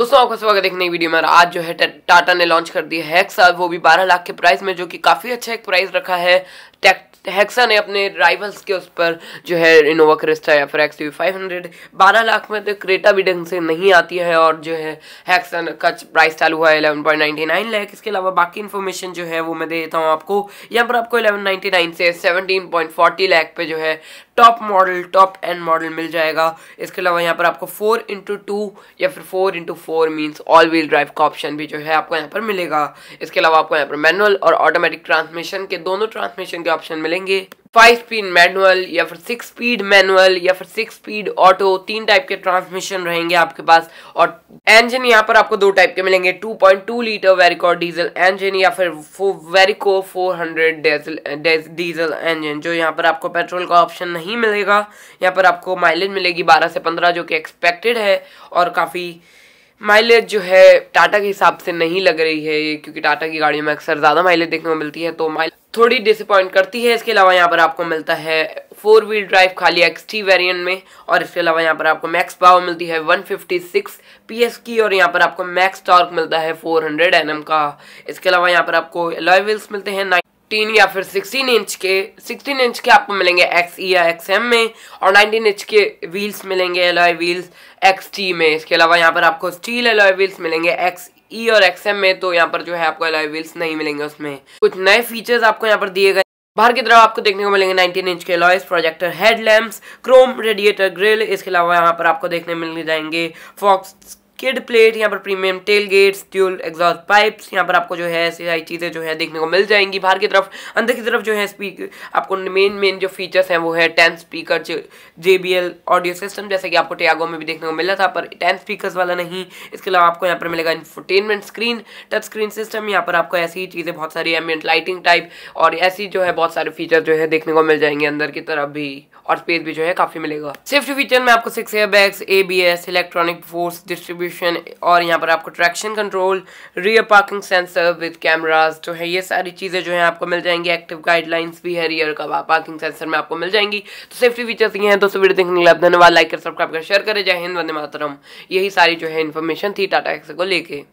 दोस्तों आपका स्वागत देखने नई वीडियो में आज जो है टाटा ने लॉन्च कर दी है वो भी 12 लाख के प्राइस में जो कि काफ़ी अच्छा एक प्राइस रखा है हेक्सा ने अपने राइवल्स के उस पर जो है इनोवा क्रिस्टा या फिर एक्स फाइव हंड्रेड बारह लाख में तो क्रेटा भी ढंग से नहीं आती है और जो है हेक्सा का प्राइस चालू हुआ है eleven point ninety nine lakh इसके अलावा बाकी इन्फॉर्मेशन जो है वो मैं दे देता हूँ आपको यहाँ पर आपको इलेवन नाइन्टी नाइन से सेवनटीन पॉइंट फोर्टी लैख पर जो है top model top end model मिल जाएगा इसके अलावा यहाँ पर आपको फोर इंटू टू या फिर four into four means all wheel drive का ऑप्शन भी जो है आपको यहाँ पर मिलेगा इसके अलावा आपको यहाँ पर मैनुअल और ऑटोमेटिक ट्रांसमिशन के दोनों ट्रांसमिशन के ऑप्शन मिलेंगे फाइव स्पीड मैनुअल या फिर सिक्स स्पीड मैनुअल या फिर सिक्स स्पीड ऑटो तीन टाइप के ट्रांसमिशन रहेंगे आपके पास और इंजन यहाँ पर आपको दो टाइप के मिलेंगे 2.2 लीटर वेरिकॉर डीजल इंजन या फिर वेरिको 400 डीजल डीजल इंजन जो यहाँ पर आपको पेट्रोल का ऑप्शन नहीं मिलेगा यहाँ पर आपको माइलेज मिलेगी बारह से पंद्रह जो कि एक्सपेक्टेड है और काफ़ी माइलेज जो है टाटा के हिसाब से नहीं लग रही है ये क्योंकि टाटा की गाड़ियों में अक्सर ज़्यादा माइलेज देखने को मिलती है तो माइलेज थोड़ी डिसअपॉइंट करती है इसके अलावा यहाँ पर आपको मिलता है फोर व्हील ड्राइव खाली एक्स टी वेरियंट में और इसके अलावा यहाँ पर आपको मैक्स पावर मिलती है 156 पीएस की और यहाँ पर आपको मैक्स टॉर्क मिलता है 400 एनएम का इसके अलावा यहाँ पर आपको एलॉय व्हील्स मिलते हैं फिफ्टीन या फिर सिक्सटीन इंच के सिक्सटीन इंच के आपको मिलेंगे एक्स ई e या एक्स एम में और नाइनटीन इंच के व्हील्स मिलेंगे एलॉय व्हील्स एक्स टी में इसके अलावा यहाँ पर आपको स्टील एलॉय व्हील्स मिलेंगे एक्स ई e और एक्स एम में तो यहाँ पर जो है आपको एलॉय व्हील्स नहीं मिलेंगे उसमें कुछ नए फीचर्स आपको यहाँ पर दिए गए बाहर की तरफ आपको देखने को मिलेंगे 19 इंच के alloys projector headlamp chrome radiator grille इसके अलावा यहाँ पर आपको देखने मिल जाएंगे फॉक्स किड प्लेट यहाँ पर premium tailgates dual exhaust pipes यहाँ पर आपको जो है ऐसी सारी चीज़ें जो है देखने को मिल जाएंगी बाहर की तरफ अंदर की तरफ जो है स्पीकर आपको मेन मेन जो फीचर्स हैं वो है ten speaker J B L audio system जैसे कि आपको टयागो में भी देखने को मिला था पर टेन स्पीकर वाला नहीं इसके अलावा आपको यहाँ पर मिलेगा infotainment screen touch screen system यहाँ पर आपको ऐसी ही चीज़ें बहुत सारी एमियंट लाइटिंग टाइप और ऐसी जो है बहुत सारे फीचर जो है देखने को मिल जाएंगे अंदर की तरफ भी और स्पेस भी जो है काफी मिलेगा सेफ्टी फीचर में आपको six airbags A B S electronic force distribution और यहाँ पर आपको traction control rear parking sensor with cameras जो है ये सारी चीज़ें जो है आपको मिल जाएंगी एक्टिव गाइडलाइंस भी है रियर का पार्किंग सेंसर में आपको मिल जाएंगी तो सेफ्टी फीचर्स ये हैं दोस्तों वीडियो देखने के लिए धन्यवाद लाइक कर सब्सक्राइब कर शेयर करें जय हिंद वंदे मातरम यही सारी जो है इन्फॉर्मेशन थी टाटा एक्स को लेकर